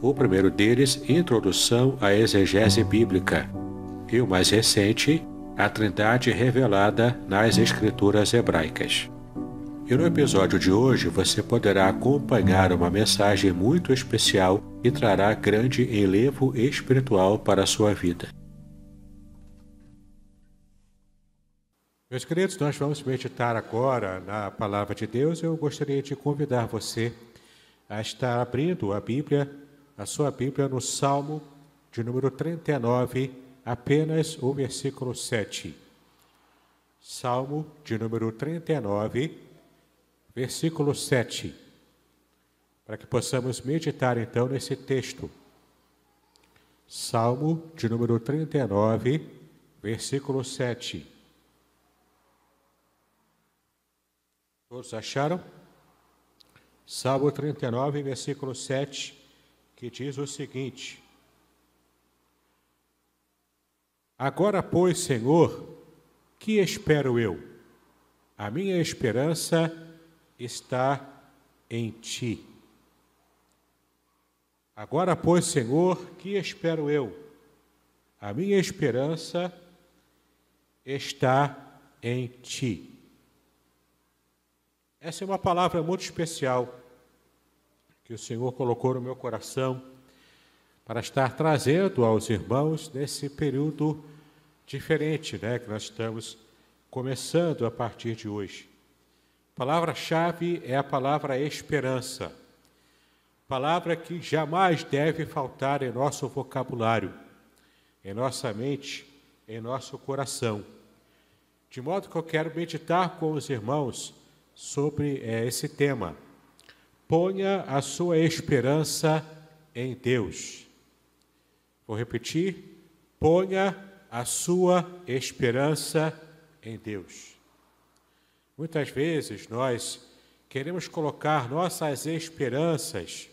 O primeiro deles, Introdução à Exegese Bíblica, e o mais recente, A Trindade Revelada nas Escrituras Hebraicas. E no episódio de hoje você poderá acompanhar uma mensagem muito especial que trará grande enlevo espiritual para a sua vida. Meus queridos, nós vamos meditar agora na palavra de Deus. Eu gostaria de convidar você a estar abrindo a Bíblia a sua Bíblia no Salmo de número 39, apenas o versículo 7. Salmo de número 39, versículo 7. Para que possamos meditar então nesse texto. Salmo de número 39, versículo 7. Todos acharam? Salmo 39, versículo 7 que diz o seguinte: Agora, pois, Senhor, que espero eu? A minha esperança está em ti. Agora, pois, Senhor, que espero eu? A minha esperança está em ti. Essa é uma palavra muito especial que o Senhor colocou no meu coração para estar trazendo aos irmãos nesse período diferente, né, que nós estamos começando a partir de hoje. Palavra-chave é a palavra esperança. Palavra que jamais deve faltar em nosso vocabulário, em nossa mente, em nosso coração. De modo que eu quero meditar com os irmãos sobre é, esse tema Ponha a sua esperança em Deus. Vou repetir. Ponha a sua esperança em Deus. Muitas vezes nós queremos colocar nossas esperanças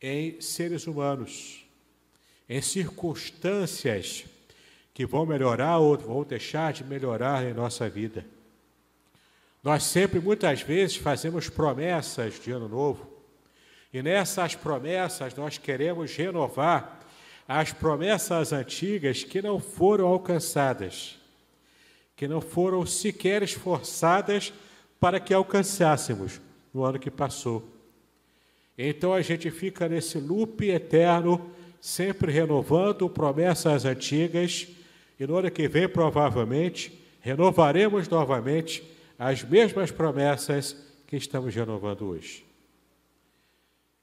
em seres humanos, em circunstâncias que vão melhorar ou vão deixar de melhorar em nossa vida. Nós sempre, muitas vezes, fazemos promessas de ano novo, e nessas promessas nós queremos renovar as promessas antigas que não foram alcançadas, que não foram sequer esforçadas para que alcançássemos no ano que passou. Então a gente fica nesse loop eterno, sempre renovando promessas antigas, e no ano que vem, provavelmente, renovaremos novamente as mesmas promessas que estamos renovando hoje.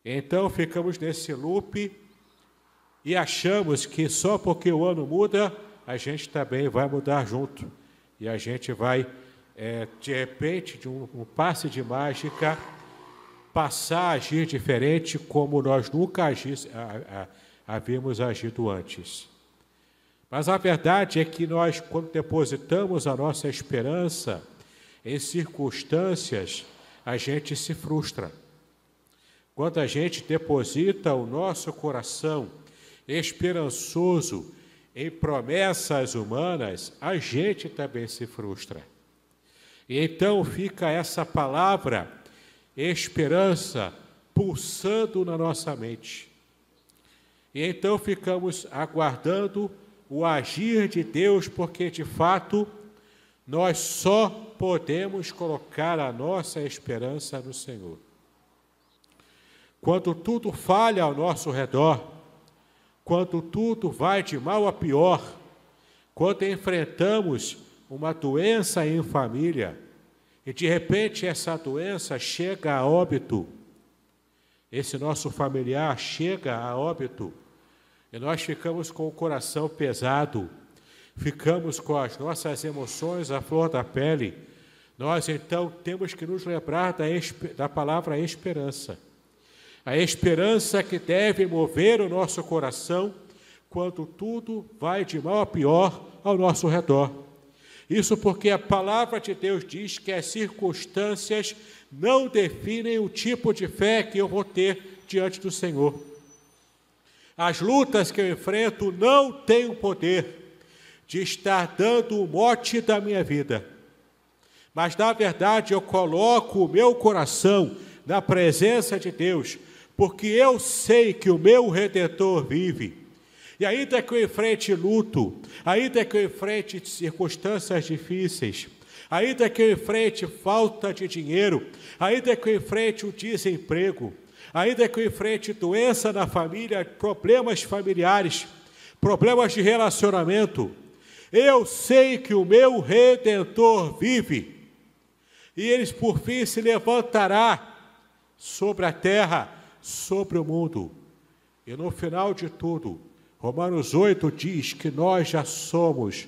Então ficamos nesse loop e achamos que só porque o ano muda, a gente também vai mudar junto. E a gente vai, é, de repente, de um, um passe de mágica, passar a agir diferente como nós nunca agis, a, a, havíamos agido antes. Mas a verdade é que nós, quando depositamos a nossa esperança, em circunstâncias, a gente se frustra. Quando a gente deposita o nosso coração esperançoso em promessas humanas, a gente também se frustra. E então fica essa palavra esperança pulsando na nossa mente. E então ficamos aguardando o agir de Deus, porque de fato nós só podemos colocar a nossa esperança no Senhor. Quando tudo falha ao nosso redor, quando tudo vai de mal a pior, quando enfrentamos uma doença em família e de repente essa doença chega a óbito, esse nosso familiar chega a óbito e nós ficamos com o coração pesado ficamos com as nossas emoções à flor da pele, nós então temos que nos lembrar da, da palavra esperança. A esperança que deve mover o nosso coração quando tudo vai de mal a pior ao nosso redor. Isso porque a palavra de Deus diz que as circunstâncias não definem o tipo de fé que eu vou ter diante do Senhor. As lutas que eu enfrento não têm o poder de estar dando o mote da minha vida. Mas, na verdade, eu coloco o meu coração na presença de Deus, porque eu sei que o meu redentor vive. E ainda que eu enfrente luto, ainda que eu enfrente circunstâncias difíceis, ainda que eu enfrente falta de dinheiro, ainda que eu enfrente o desemprego, ainda que eu enfrente doença na família, problemas familiares, problemas de relacionamento, eu sei que o meu redentor vive, e eles por fim se levantará sobre a terra, sobre o mundo. E no final de tudo, Romanos 8 diz que nós já somos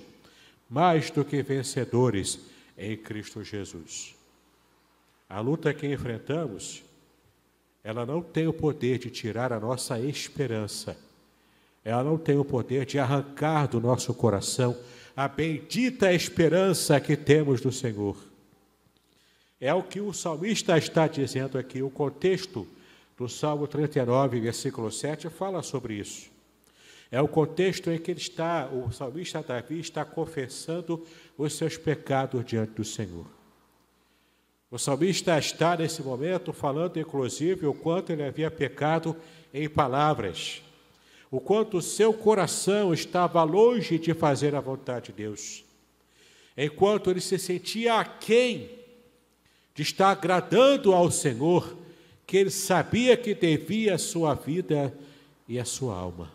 mais do que vencedores em Cristo Jesus. A luta que enfrentamos, ela não tem o poder de tirar a nossa esperança ela não tem o poder de arrancar do nosso coração a bendita esperança que temos do Senhor. É o que o salmista está dizendo aqui. O contexto do Salmo 39, versículo 7, fala sobre isso. É o contexto em que ele está, o salmista Davi está confessando os seus pecados diante do Senhor. O salmista está nesse momento falando, inclusive, o quanto ele havia pecado em palavras, o quanto o seu coração estava longe de fazer a vontade de Deus, enquanto ele se sentia aquém de estar agradando ao Senhor, que ele sabia que devia a sua vida e a sua alma.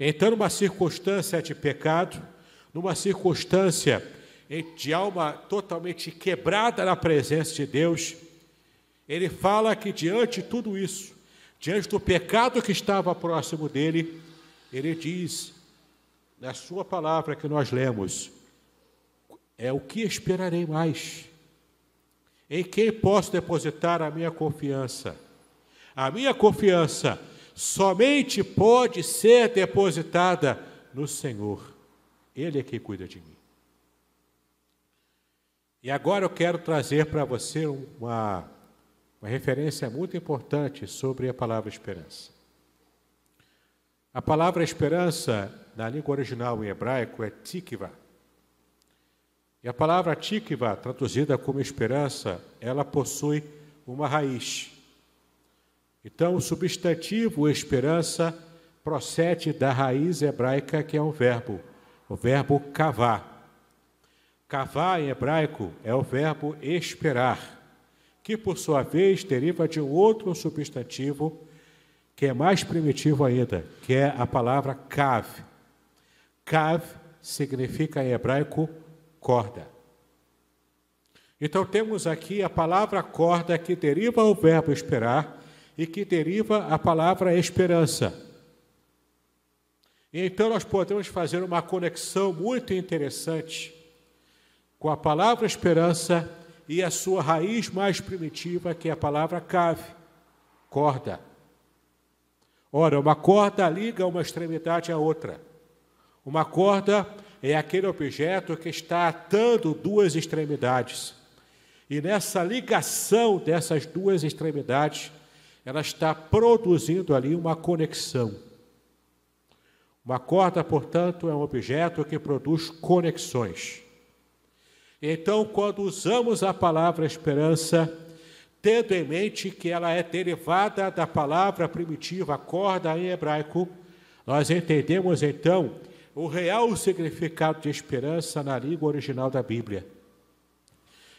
Então, numa circunstância de pecado, numa circunstância de alma totalmente quebrada na presença de Deus, ele fala que diante de tudo isso, Diante do pecado que estava próximo dele, ele diz, na sua palavra que nós lemos, é o que esperarei mais? Em quem posso depositar a minha confiança? A minha confiança somente pode ser depositada no Senhor. Ele é quem cuida de mim. E agora eu quero trazer para você uma uma referência muito importante sobre a palavra esperança. A palavra esperança, na língua original em hebraico, é tikva. E a palavra tikva, traduzida como esperança, ela possui uma raiz. Então, o substantivo esperança procede da raiz hebraica que é um verbo, o verbo cavar. Cavar em hebraico é o verbo esperar que por sua vez deriva de um outro substantivo que é mais primitivo ainda, que é a palavra kav. Kav significa em hebraico corda. Então temos aqui a palavra corda que deriva o verbo esperar e que deriva a palavra esperança. Então nós podemos fazer uma conexão muito interessante com a palavra esperança e a sua raiz mais primitiva, que é a palavra cave, corda. Ora, uma corda liga uma extremidade à outra. Uma corda é aquele objeto que está atando duas extremidades. E nessa ligação dessas duas extremidades, ela está produzindo ali uma conexão. Uma corda, portanto, é um objeto que produz conexões. Então, quando usamos a palavra esperança, tendo em mente que ela é derivada da palavra primitiva corda em hebraico, nós entendemos então o real significado de esperança na língua original da Bíblia.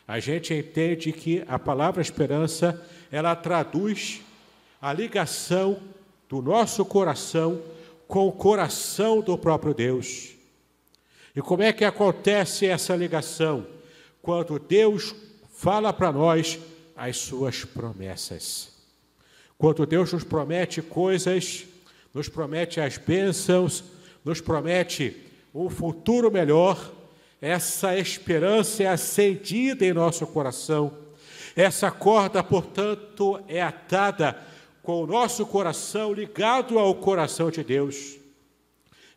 A gente entende que a palavra esperança, ela traduz a ligação do nosso coração com o coração do próprio Deus. E como é que acontece essa ligação? Quando Deus fala para nós as suas promessas. Quando Deus nos promete coisas, nos promete as bênçãos, nos promete um futuro melhor, essa esperança é acendida em nosso coração. Essa corda, portanto, é atada com o nosso coração ligado ao coração de Deus.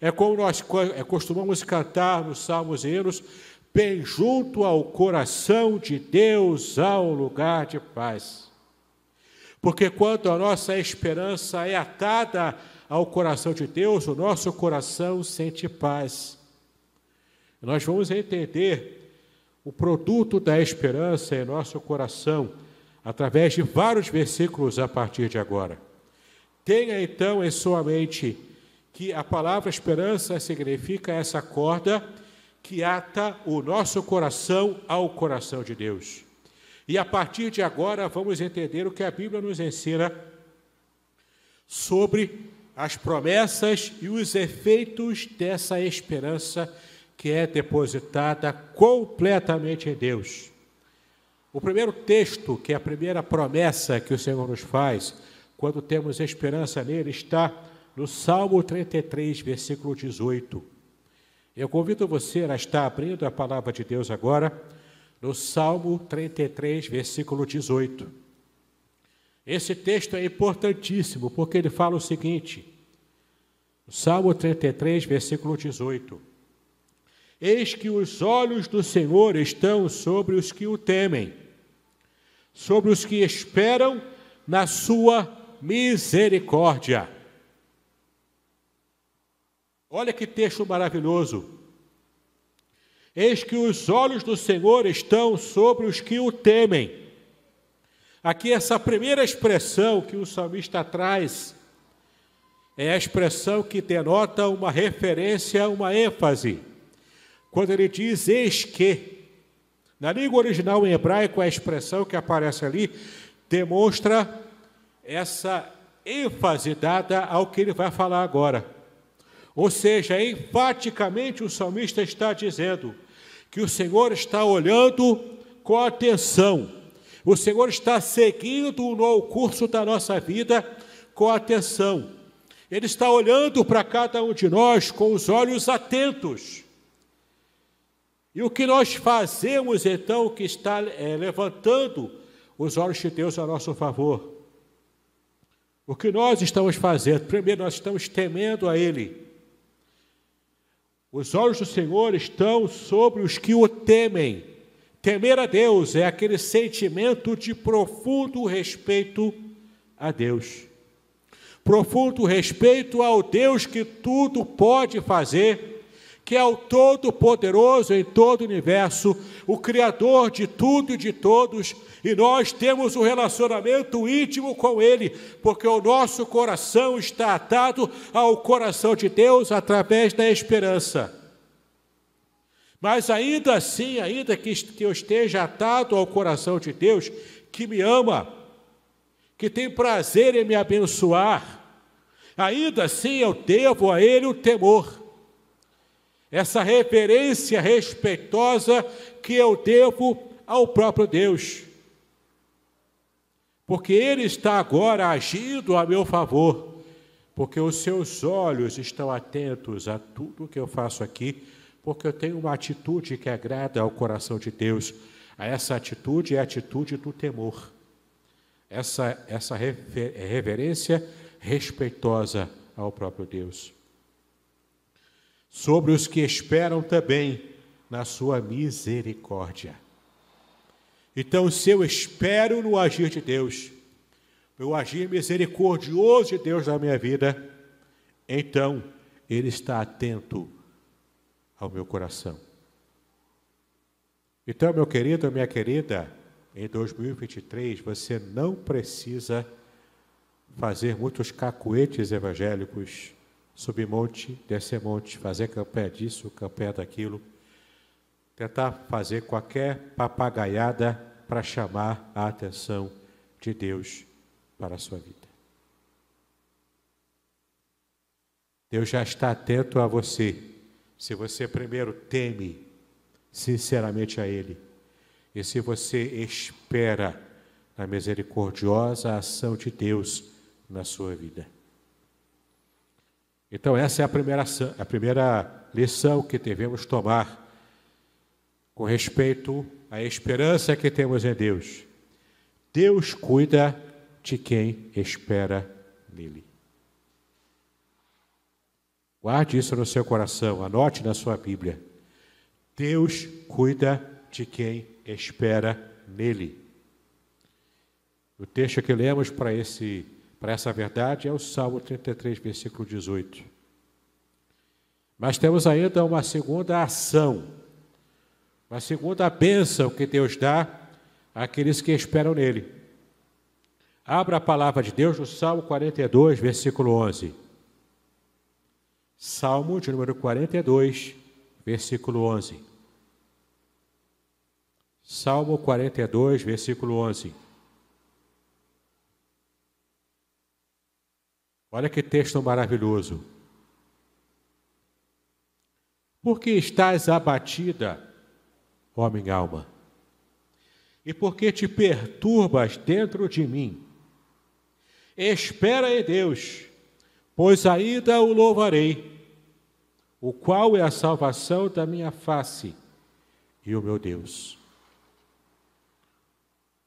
É como nós é, costumamos cantar nos salmos e hinos, bem junto ao coração de Deus há um lugar de paz. Porque quando a nossa esperança é atada ao coração de Deus, o nosso coração sente paz. Nós vamos entender o produto da esperança em nosso coração através de vários versículos a partir de agora. Tenha então em sua mente que a palavra esperança significa essa corda que ata o nosso coração ao coração de Deus. E a partir de agora vamos entender o que a Bíblia nos ensina sobre as promessas e os efeitos dessa esperança que é depositada completamente em Deus. O primeiro texto, que é a primeira promessa que o Senhor nos faz, quando temos esperança nele, está no Salmo 33, versículo 18. Eu convido você a estar abrindo a palavra de Deus agora, no Salmo 33, versículo 18. Esse texto é importantíssimo porque ele fala o seguinte: Salmo 33, versículo 18. Eis que os olhos do Senhor estão sobre os que o temem, sobre os que esperam na sua misericórdia Olha que texto maravilhoso. Eis que os olhos do Senhor estão sobre os que o temem. Aqui, essa primeira expressão que o salmista traz é a expressão que denota uma referência, uma ênfase. Quando ele diz eis que, na língua original em hebraico, a expressão que aparece ali demonstra essa ênfase dada ao que ele vai falar agora. Ou seja, enfaticamente o salmista está dizendo que o Senhor está olhando com atenção, o Senhor está seguindo o curso da nossa vida com atenção, Ele está olhando para cada um de nós com os olhos atentos. E o que nós fazemos então que está é, levantando os olhos de Deus a nosso favor? O que nós estamos fazendo? Primeiro, nós estamos temendo a Ele. Os olhos do Senhor estão sobre os que o temem. Temer a Deus é aquele sentimento de profundo respeito a Deus. Profundo respeito ao Deus que tudo pode fazer que é o Todo-Poderoso em todo o universo, o Criador de tudo e de todos, e nós temos um relacionamento íntimo com Ele, porque o nosso coração está atado ao coração de Deus através da esperança. Mas ainda assim, ainda que eu esteja atado ao coração de Deus, que me ama, que tem prazer em me abençoar, ainda assim eu devo a Ele o temor essa reverência respeitosa que eu devo ao próprio Deus. Porque Ele está agora agindo a meu favor, porque os seus olhos estão atentos a tudo que eu faço aqui, porque eu tenho uma atitude que agrada ao coração de Deus. Essa atitude é a atitude do temor, essa, essa reverência respeitosa ao próprio Deus sobre os que esperam também na sua misericórdia. Então, se eu espero no agir de Deus, no agir misericordioso de Deus na minha vida, então Ele está atento ao meu coração. Então, meu querido, minha querida, em 2023 você não precisa fazer muitos cacuetes evangélicos subir monte, descer monte, fazer campanha disso, campanha daquilo, tentar fazer qualquer papagaiada para chamar a atenção de Deus para a sua vida. Deus já está atento a você, se você primeiro teme sinceramente a Ele, e se você espera na misericordiosa ação de Deus na sua vida. Então, essa é a primeira, a primeira lição que devemos tomar com respeito à esperança que temos em Deus. Deus cuida de quem espera nele. Guarde isso no seu coração, anote na sua Bíblia. Deus cuida de quem espera nele. O texto que lemos para esse para essa verdade é o Salmo 33, versículo 18. Mas temos ainda uma segunda ação, uma segunda bênção que Deus dá àqueles que esperam nele. Abra a palavra de Deus no Salmo 42, versículo 11. Salmo de número 42, versículo 11. Salmo 42, versículo 11. Olha que texto maravilhoso. Por que estás abatida, ó minha alma? E por que te perturbas dentro de mim? Espera em Deus, pois ainda o louvarei, o qual é a salvação da minha face e o meu Deus.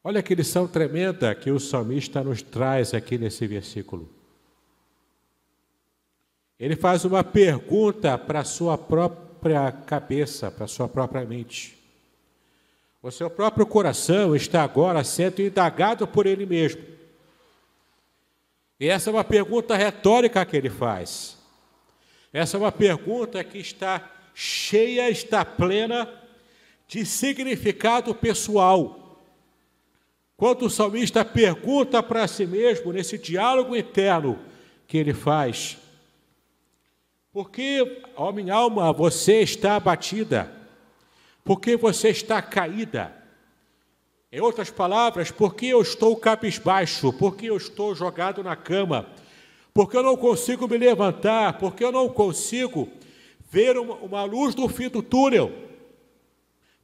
Olha que lição tremenda que o salmista nos traz aqui nesse versículo. Ele faz uma pergunta para a sua própria cabeça, para a sua própria mente. O seu próprio coração está agora sendo indagado por ele mesmo. E essa é uma pergunta retórica que ele faz. Essa é uma pergunta que está cheia, está plena de significado pessoal. Quando o salmista pergunta para si mesmo, nesse diálogo interno que ele faz, porque, ó minha alma, você está abatida, porque você está caída. Em outras palavras, porque eu estou cabisbaixo, porque eu estou jogado na cama, porque eu não consigo me levantar, porque eu não consigo ver uma, uma luz do fim do túnel,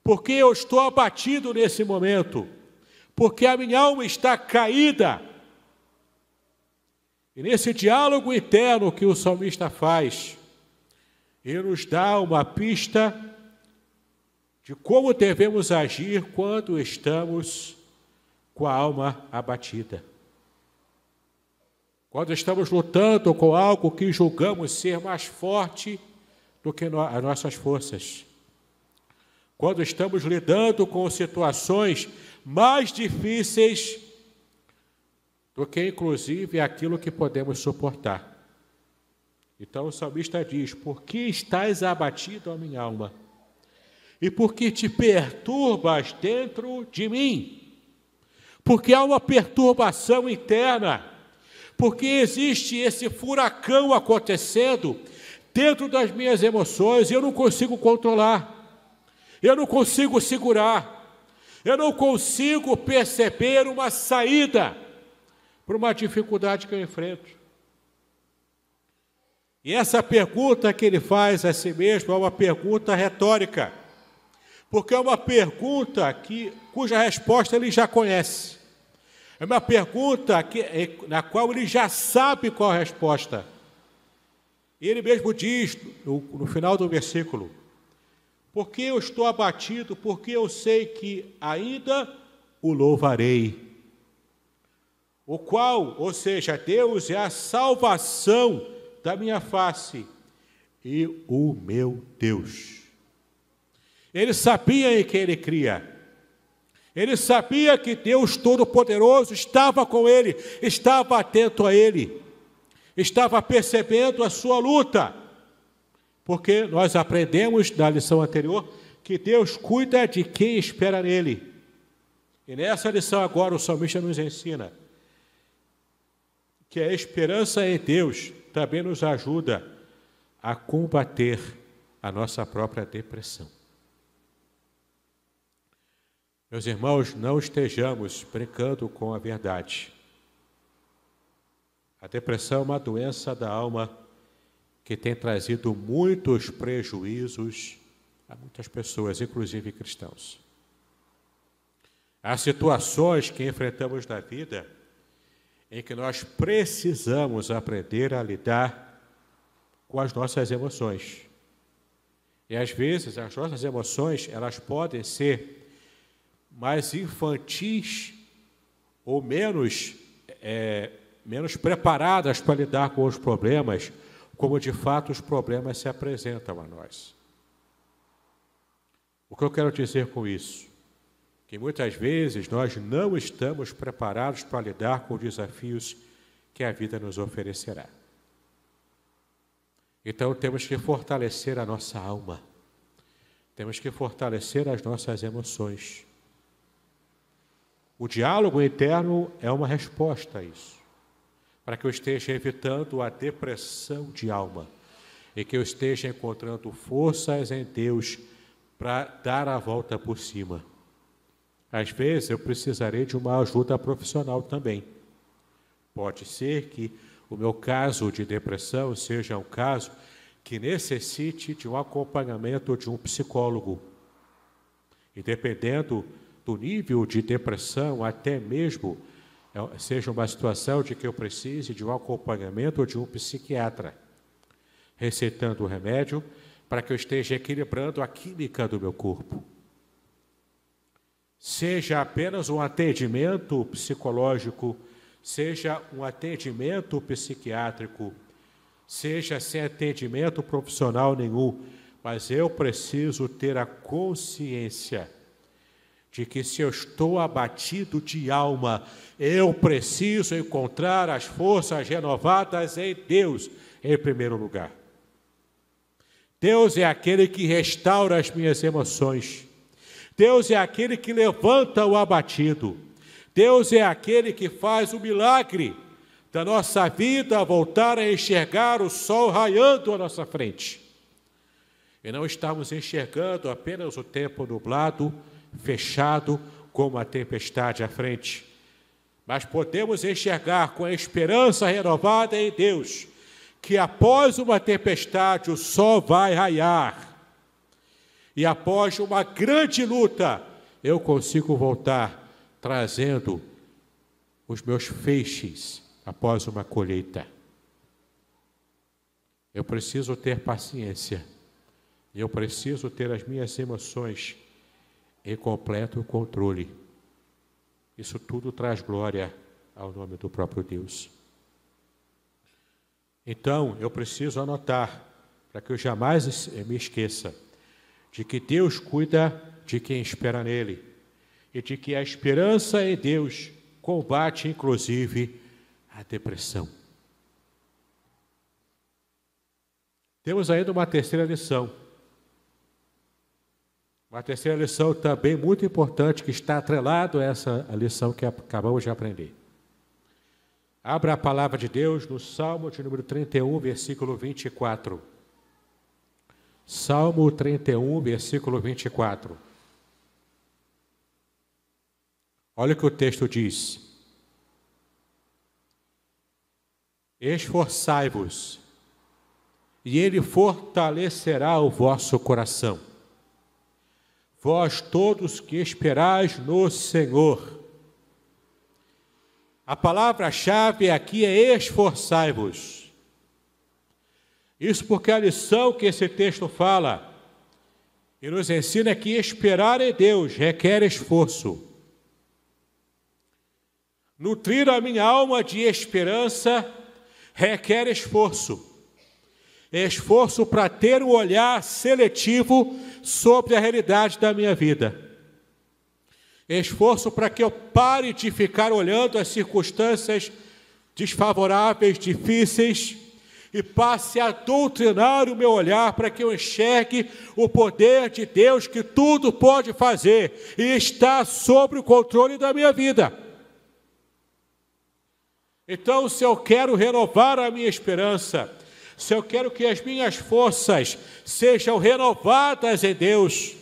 porque eu estou abatido nesse momento, porque a minha alma está caída. E nesse diálogo interno que o salmista faz, e nos dá uma pista de como devemos agir quando estamos com a alma abatida. Quando estamos lutando com algo que julgamos ser mais forte do que no as nossas forças. Quando estamos lidando com situações mais difíceis do que, inclusive, aquilo que podemos suportar. Então o salmista diz: Por que estás abatido, ó minha alma? E por que te perturbas dentro de mim? Porque há uma perturbação interna, porque existe esse furacão acontecendo dentro das minhas emoções e eu não consigo controlar, eu não consigo segurar, eu não consigo perceber uma saída para uma dificuldade que eu enfrento. E essa pergunta que ele faz a si mesmo é uma pergunta retórica, porque é uma pergunta que, cuja resposta ele já conhece. É uma pergunta que, na qual ele já sabe qual a resposta. Ele mesmo diz no, no final do versículo: Porque eu estou abatido, porque eu sei que ainda o louvarei. O qual, ou seja, Deus é a salvação da minha face e o meu Deus. Ele sabia em quem ele cria. Ele sabia que Deus Todo-Poderoso estava com ele, estava atento a ele, estava percebendo a sua luta. Porque nós aprendemos na lição anterior que Deus cuida de quem espera nele. E nessa lição agora o salmista nos ensina que a esperança em Deus também nos ajuda a combater a nossa própria depressão. Meus irmãos, não estejamos brincando com a verdade. A depressão é uma doença da alma que tem trazido muitos prejuízos a muitas pessoas, inclusive cristãos. Há situações que enfrentamos na vida em que nós precisamos aprender a lidar com as nossas emoções. E às vezes as nossas emoções, elas podem ser mais infantis ou menos, é, menos preparadas para lidar com os problemas, como de fato os problemas se apresentam a nós. O que eu quero dizer com isso? que muitas vezes nós não estamos preparados para lidar com os desafios que a vida nos oferecerá. Então temos que fortalecer a nossa alma, temos que fortalecer as nossas emoções. O diálogo interno é uma resposta a isso, para que eu esteja evitando a depressão de alma e que eu esteja encontrando forças em Deus para dar a volta por cima. Às vezes eu precisarei de uma ajuda profissional também. Pode ser que o meu caso de depressão seja um caso que necessite de um acompanhamento de um psicólogo. E dependendo do nível de depressão, até mesmo é, seja uma situação de que eu precise de um acompanhamento de um psiquiatra, receitando o remédio para que eu esteja equilibrando a química do meu corpo seja apenas um atendimento psicológico, seja um atendimento psiquiátrico, seja sem atendimento profissional nenhum, mas eu preciso ter a consciência de que se eu estou abatido de alma, eu preciso encontrar as forças renovadas em Deus, em primeiro lugar. Deus é aquele que restaura as minhas emoções. Deus é aquele que levanta o abatido. Deus é aquele que faz o milagre da nossa vida voltar a enxergar o sol raiando à nossa frente. E não estamos enxergando apenas o tempo nublado, fechado, como a tempestade à frente. Mas podemos enxergar com a esperança renovada em Deus que após uma tempestade o sol vai raiar e após uma grande luta, eu consigo voltar trazendo os meus feixes após uma colheita. Eu preciso ter paciência. Eu preciso ter as minhas emoções em completo controle. Isso tudo traz glória ao nome do próprio Deus. Então, eu preciso anotar, para que eu jamais me esqueça de que Deus cuida de quem espera nele e de que a esperança em Deus combate, inclusive, a depressão. Temos ainda uma terceira lição. Uma terceira lição também muito importante que está atrelado a essa lição que acabamos de aprender. Abra a palavra de Deus no Salmo de número 31, versículo 24. Salmo 31, versículo 24. Olha o que o texto diz: Esforçai-vos, e ele fortalecerá o vosso coração. Vós todos que esperais no Senhor. A palavra-chave aqui é esforçai-vos. Isso porque é a lição que esse texto fala e nos ensina é que esperar em Deus requer esforço. Nutrir a minha alma de esperança requer esforço. Esforço para ter um olhar seletivo sobre a realidade da minha vida. Esforço para que eu pare de ficar olhando as circunstâncias desfavoráveis, difíceis e passe a doutrinar o meu olhar para que eu enxergue o poder de Deus que tudo pode fazer e está sobre o controle da minha vida. Então, se eu quero renovar a minha esperança, se eu quero que as minhas forças sejam renovadas em Deus,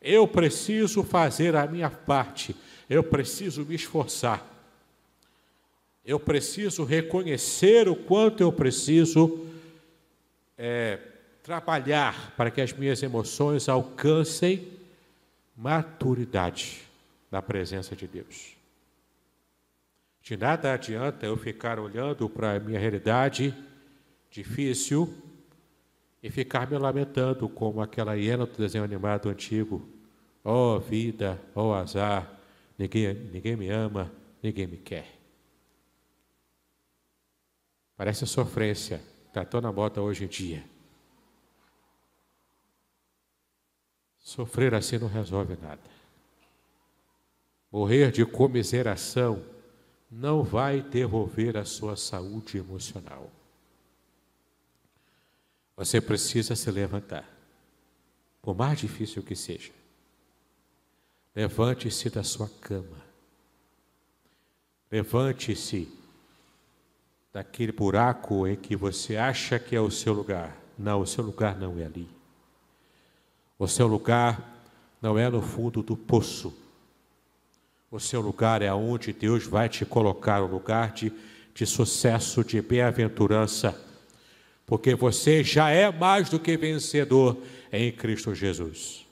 eu preciso fazer a minha parte, eu preciso me esforçar eu preciso reconhecer o quanto eu preciso é, trabalhar para que as minhas emoções alcancem maturidade na presença de Deus. De nada adianta eu ficar olhando para a minha realidade difícil e ficar me lamentando como aquela hiena do desenho animado antigo. Oh vida, oh azar, ninguém, ninguém me ama, ninguém me quer. Parece sofrência, está toda na bota hoje em dia. Sofrer assim não resolve nada. Morrer de comiseração não vai devolver a sua saúde emocional. Você precisa se levantar, por mais difícil que seja. Levante-se da sua cama. Levante-se daquele buraco em que você acha que é o seu lugar. Não, o seu lugar não é ali. O seu lugar não é no fundo do poço. O seu lugar é onde Deus vai te colocar o lugar de, de sucesso, de bem-aventurança. Porque você já é mais do que vencedor em Cristo Jesus.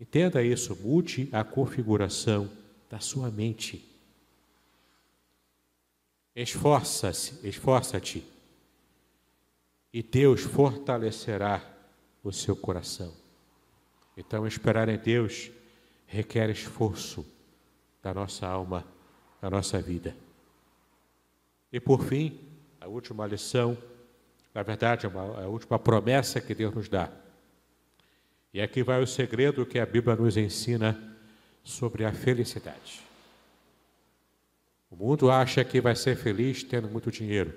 Entenda isso, mude a configuração da sua mente. Esforça-se, esforça-te, e Deus fortalecerá o seu coração. Então, esperar em Deus requer esforço da nossa alma, da nossa vida. E por fim, a última lição, na verdade, é é a última promessa que Deus nos dá. E aqui vai o segredo que a Bíblia nos ensina sobre a felicidade. O mundo acha que vai ser feliz tendo muito dinheiro.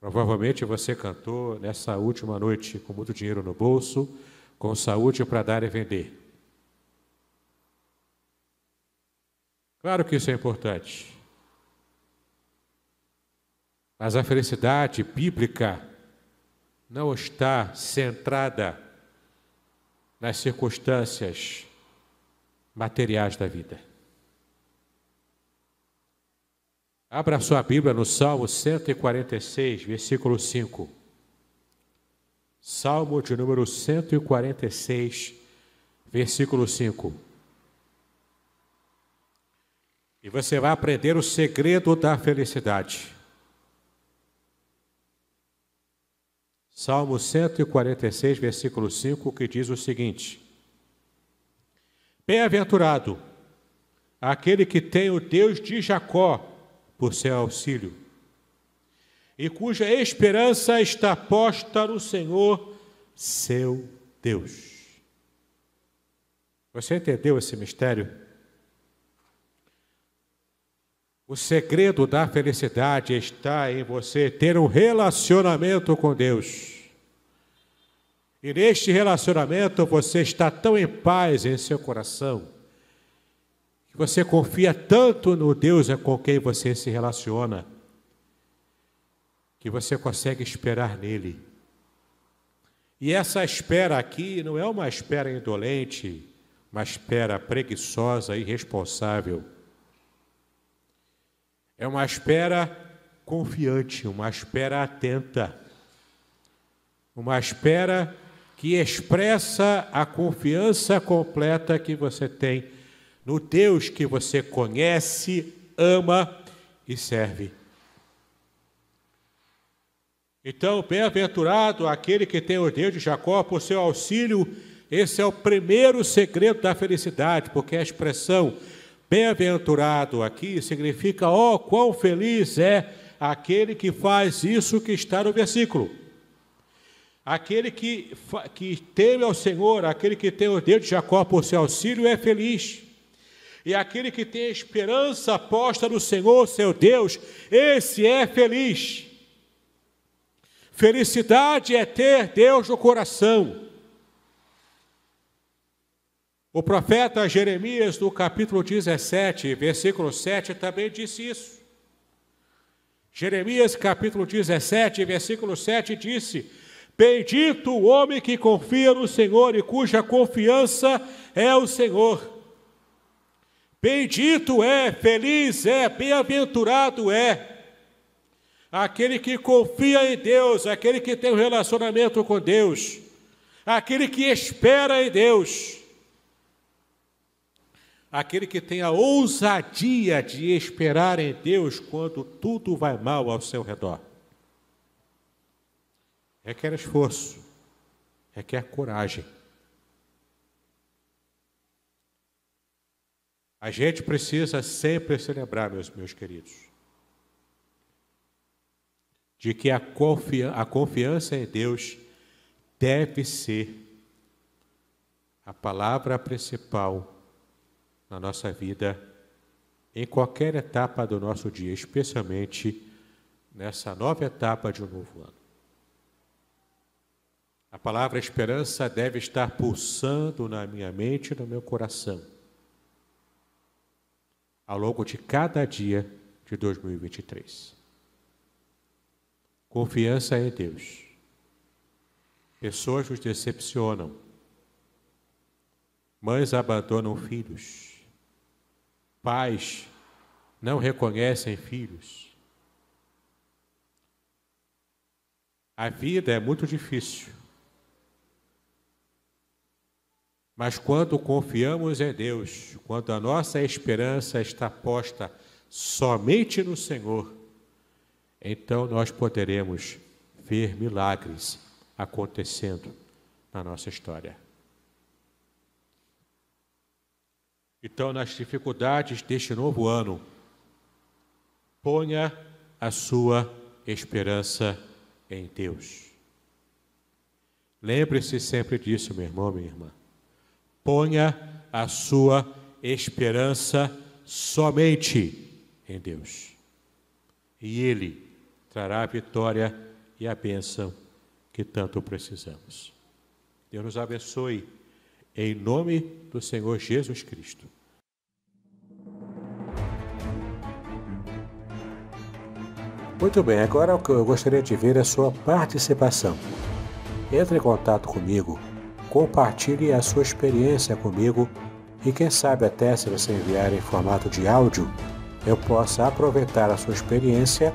Provavelmente você cantou nessa última noite com muito dinheiro no bolso, com saúde para dar e vender. Claro que isso é importante. Mas a felicidade bíblica não está centrada nas circunstâncias materiais da vida. Abra sua Bíblia no Salmo 146, versículo 5. Salmo de número 146, versículo 5. E você vai aprender o segredo da felicidade. Salmo 146, versículo 5, que diz o seguinte: Bem-aventurado aquele que tem o Deus de Jacó por seu é auxílio, e cuja esperança está posta no Senhor, seu Deus. Você entendeu esse mistério? O segredo da felicidade está em você ter um relacionamento com Deus. E neste relacionamento você está tão em paz em seu coração que você confia tanto no Deus a com quem você se relaciona, que você consegue esperar nele. E essa espera aqui não é uma espera indolente, uma espera preguiçosa, irresponsável. É uma espera confiante, uma espera atenta, uma espera que expressa a confiança completa que você tem no Deus que você conhece, ama e serve. Então, bem-aventurado aquele que tem o Deus de Jacó por seu auxílio, esse é o primeiro segredo da felicidade, porque a expressão bem-aventurado aqui significa, ó, oh, quão feliz é aquele que faz isso que está no versículo. Aquele que, que teme ao Senhor, aquele que tem o Deus de Jacó por seu auxílio, é feliz. E aquele que tem esperança posta no Senhor, seu Deus, esse é feliz. Felicidade é ter Deus no coração. O profeta Jeremias, no capítulo 17, versículo 7, também disse isso. Jeremias, capítulo 17, versículo 7, disse: Bendito o homem que confia no Senhor e cuja confiança é o Senhor. Bendito é, feliz é, bem-aventurado é aquele que confia em Deus, aquele que tem um relacionamento com Deus, aquele que espera em Deus, aquele que tem a ousadia de esperar em Deus quando tudo vai mal ao seu redor. Requer esforço, requer coragem. A gente precisa sempre celebrar, meus, meus queridos, de que a, confiança, a confiança em Deus deve ser a palavra principal na nossa vida, em qualquer etapa do nosso dia, especialmente nessa nova etapa de um novo ano. A palavra esperança deve estar pulsando na minha mente e no meu coração ao longo de cada dia de 2023. Confiança em Deus. Pessoas nos decepcionam. Mães abandonam filhos. Pais não reconhecem filhos. A vida é muito difícil. Mas quando confiamos em Deus, quando a nossa esperança está posta somente no Senhor, então nós poderemos ver milagres acontecendo na nossa história. Então, nas dificuldades deste novo ano, ponha a sua esperança em Deus. Lembre-se sempre disso, meu irmão, minha irmã. Ponha a sua esperança somente em Deus. E Ele trará a vitória e a bênção que tanto precisamos. Deus nos abençoe, em nome do Senhor Jesus Cristo. Muito bem, agora o que eu gostaria de ver a sua participação. Entre em contato comigo compartilhe a sua experiência comigo e quem sabe até se você enviar em formato de áudio, eu possa aproveitar a sua experiência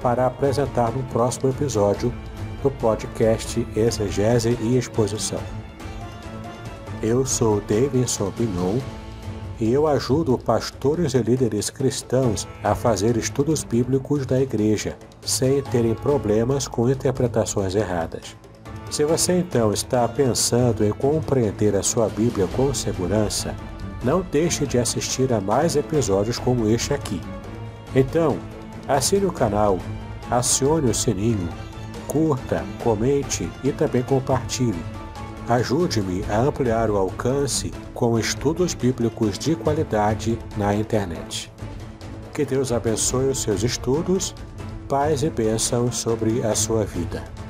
para apresentar no próximo episódio do podcast Exegese e Exposição. Eu sou Davidson Bignon e eu ajudo pastores e líderes cristãos a fazer estudos bíblicos da igreja, sem terem problemas com interpretações erradas. Se você então está pensando em compreender a sua Bíblia com segurança, não deixe de assistir a mais episódios como este aqui. Então, assine o canal, acione o sininho, curta, comente e também compartilhe. Ajude-me a ampliar o alcance com estudos bíblicos de qualidade na internet. Que Deus abençoe os seus estudos, paz e bênção sobre a sua vida.